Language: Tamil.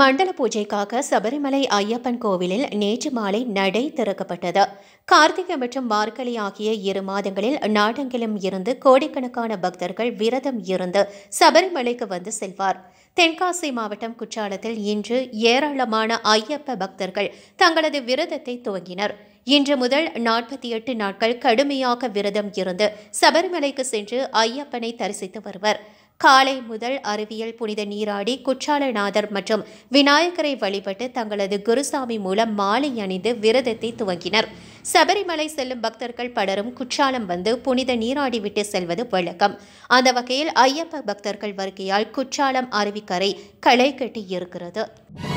மண்டல பூஜைக்காக சபரிமலை ஐயப்பன் கோவிலில் நேற்று மாலை நடை திறக்கப்பட்டது கார்த்திகை மற்றும் மார்கழி ஆகிய இரு மாதங்களில் நாடெங்கிலும் இருந்து கோடிக்கணக்கான பக்தர்கள் விரதம் இருந்து சபரிமலைக்கு வந்து செல்வார் தென்காசி மாவட்டம் குற்றாலத்தில் இன்று ஏராளமான ஐயப்ப பக்தர்கள் தங்களது விரதத்தை துவங்கினர் இன்று முதல் நாற்பத்தி எட்டு நாட்கள் கடுமையாக விரதம் இருந்து சபரிமலைக்கு சென்று ஐயப்பனை தரிசித்து வருவர் காலை முதல் அறிவியல் புனித நீராடி குற்றாலநாதர் மற்றும் விநாயகரை வழிபட்டு தங்களது குருசாமி மூலம் மாலை அணிந்து விரதத்தை துவங்கினர் சபரிமலை செல்லும் பக்தர்கள் பலரும் குற்றாலம் வந்து புனித நீராடி விட்டு செல்வது வழக்கம் அந்த வகையில் ஐயப்ப பக்தர்கள் வருகையால் குற்றாலம் அருவிக்கரை களை கட்டி இருக்கிறது